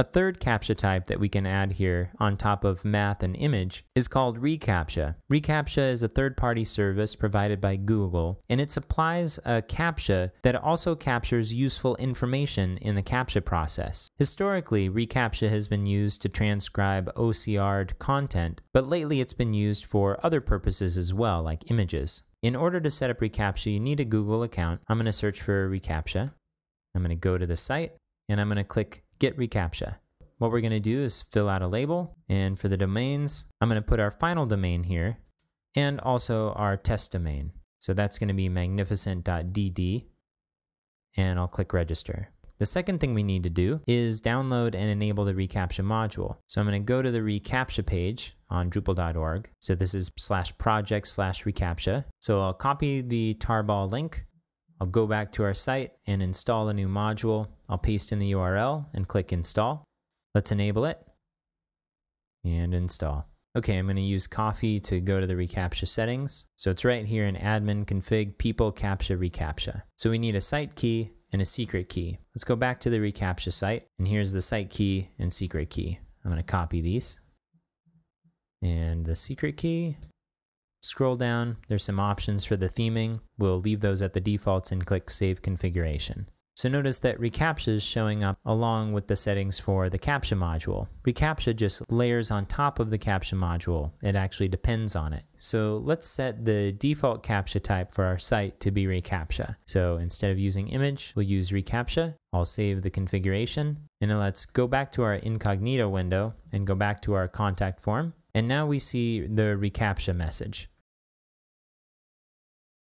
A third CAPTCHA type that we can add here on top of math and image is called reCAPTCHA. reCAPTCHA is a third-party service provided by Google, and it supplies a CAPTCHA that also captures useful information in the CAPTCHA process. Historically, reCAPTCHA has been used to transcribe OCR'd content, but lately it's been used for other purposes as well, like images. In order to set up reCAPTCHA, you need a Google account. I'm going to search for reCAPTCHA. I'm going to go to the site, and I'm going to click get reCAPTCHA. What we're going to do is fill out a label, and for the domains, I'm going to put our final domain here, and also our test domain. So that's going to be magnificent.dd, and I'll click register. The second thing we need to do is download and enable the reCAPTCHA module. So I'm going to go to the reCAPTCHA page on Drupal.org. So this is slash project slash reCAPTCHA. So I'll copy the tarball link I'll go back to our site and install a new module. I'll paste in the URL and click install. Let's enable it and install. Okay, I'm gonna use coffee to go to the reCAPTCHA settings. So it's right here in admin config people CAPTCHA reCAPTCHA. So we need a site key and a secret key. Let's go back to the reCAPTCHA site and here's the site key and secret key. I'm gonna copy these and the secret key Scroll down, there's some options for the theming. We'll leave those at the defaults and click Save Configuration. So notice that reCAPTCHA is showing up along with the settings for the CAPTCHA module. reCAPTCHA just layers on top of the CAPTCHA module. It actually depends on it. So let's set the default CAPTCHA type for our site to be reCAPTCHA. So instead of using image, we'll use reCAPTCHA. I'll save the configuration. And let's go back to our incognito window and go back to our contact form. And now we see the reCAPTCHA message.